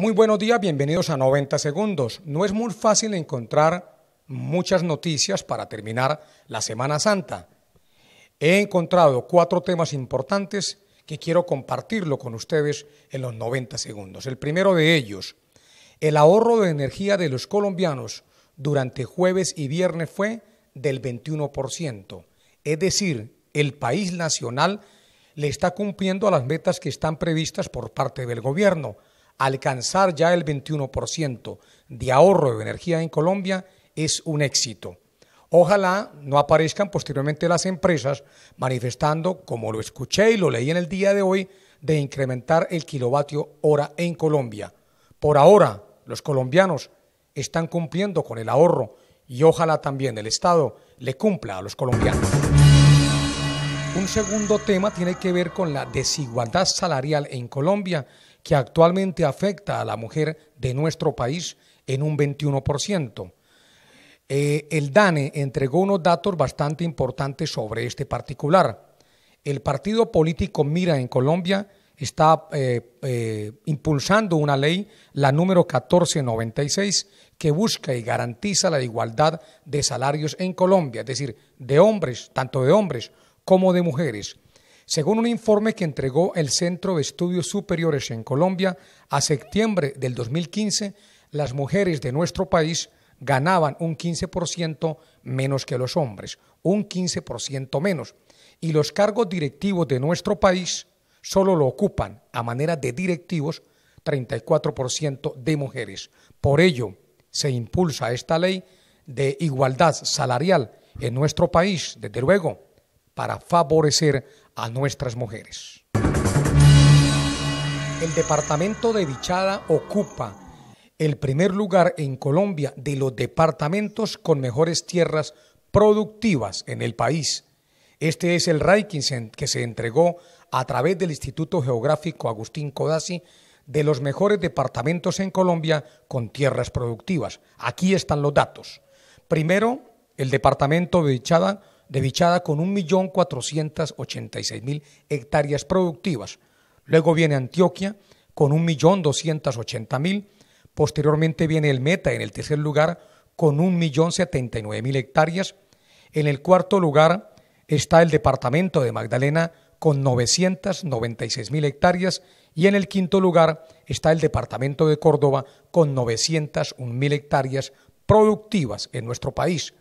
Muy buenos días, bienvenidos a 90 segundos. No es muy fácil encontrar muchas noticias para terminar la Semana Santa. He encontrado cuatro temas importantes que quiero compartirlo con ustedes en los 90 segundos. El primero de ellos, el ahorro de energía de los colombianos durante jueves y viernes fue del 21%. Es decir, el país nacional le está cumpliendo a las metas que están previstas por parte del gobierno alcanzar ya el 21% de ahorro de energía en Colombia es un éxito. Ojalá no aparezcan posteriormente las empresas manifestando, como lo escuché y lo leí en el día de hoy, de incrementar el kilovatio hora en Colombia. Por ahora, los colombianos están cumpliendo con el ahorro y ojalá también el Estado le cumpla a los colombianos. Un segundo tema tiene que ver con la desigualdad salarial en Colombia que actualmente afecta a la mujer de nuestro país en un 21%. Eh, el DANE entregó unos datos bastante importantes sobre este particular. El partido político Mira en Colombia está eh, eh, impulsando una ley, la número 1496, que busca y garantiza la igualdad de salarios en Colombia, es decir, de hombres, tanto de hombres como de mujeres. Según un informe que entregó el Centro de Estudios Superiores en Colombia, a septiembre del 2015, las mujeres de nuestro país ganaban un 15% menos que los hombres, un 15% menos. Y los cargos directivos de nuestro país solo lo ocupan a manera de directivos 34% de mujeres. Por ello, se impulsa esta ley de igualdad salarial en nuestro país, desde luego, para favorecer a nuestras mujeres. El departamento de Dichada ocupa el primer lugar en Colombia de los departamentos con mejores tierras productivas en el país. Este es el ranking que se entregó a través del Instituto Geográfico Agustín Codazzi de los mejores departamentos en Colombia con tierras productivas. Aquí están los datos. Primero, el departamento de Vichada de Bichada con 1.486.000 hectáreas productivas. Luego viene Antioquia con 1.280.000. Posteriormente viene el Meta en el tercer lugar con 1.079.000 hectáreas. En el cuarto lugar está el departamento de Magdalena con 996.000 hectáreas y en el quinto lugar está el departamento de Córdoba con 901.000 hectáreas productivas en nuestro país.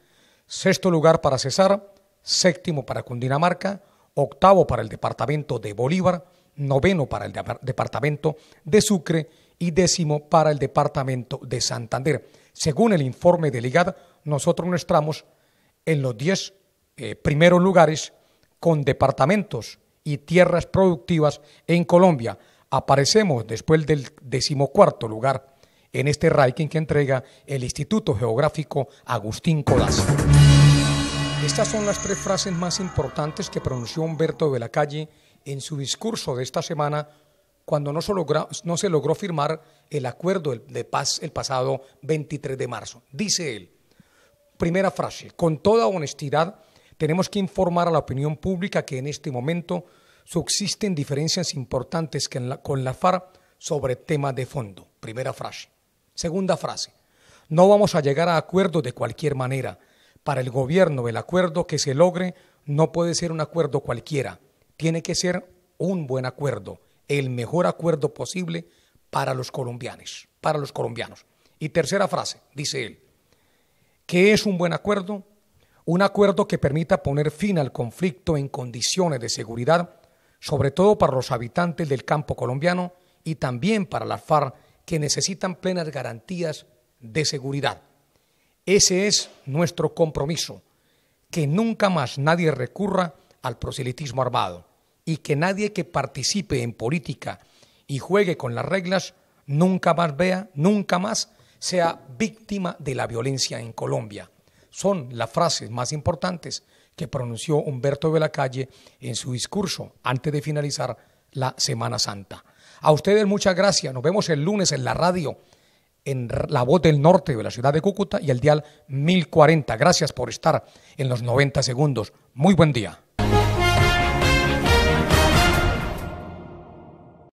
Sexto lugar para Cesar, séptimo para Cundinamarca, octavo para el departamento de Bolívar, noveno para el departamento de Sucre y décimo para el departamento de Santander. Según el informe del IGAD, nosotros nos estamos en los diez eh, primeros lugares con departamentos y tierras productivas en Colombia. Aparecemos después del decimocuarto lugar en este ranking que entrega el Instituto Geográfico Agustín Colazo. Estas son las tres frases más importantes que pronunció Humberto de la Calle en su discurso de esta semana cuando no se, logró, firmar el acuerdo de paz el pasado 23 de marzo. Dice él, primera frase, con toda honestidad tenemos que informar a la opinión pública que en este momento subsisten diferencias importantes con la FARC sobre tema de fondo. Primera frase. Segunda frase, no vamos a llegar a acuerdos de cualquier manera para el gobierno el acuerdo que se logre no puede ser un acuerdo cualquiera, tiene que ser un buen acuerdo, el mejor acuerdo posible para los colombianos, para los colombianos. Y tercera frase, dice él, ¿qué es un buen acuerdo? Un acuerdo que permita poner fin al conflicto en condiciones de seguridad, sobre todo para los habitantes del campo colombiano y también para las FARC, que necesitan plenas garantías de seguridad. Ese es nuestro compromiso, que nunca más nadie recurra al proselitismo armado y que nadie que participe en política y juegue con las reglas nunca más vea, nunca más sea víctima de la violencia en Colombia. Son las frases más importantes que pronunció Humberto de la Calle en su discurso antes de finalizar la Semana Santa. A ustedes muchas gracias. Nos vemos el lunes en la radio en la voz del norte de la ciudad de Cúcuta y el dial 1040. Gracias por estar en los 90 segundos. Muy buen día.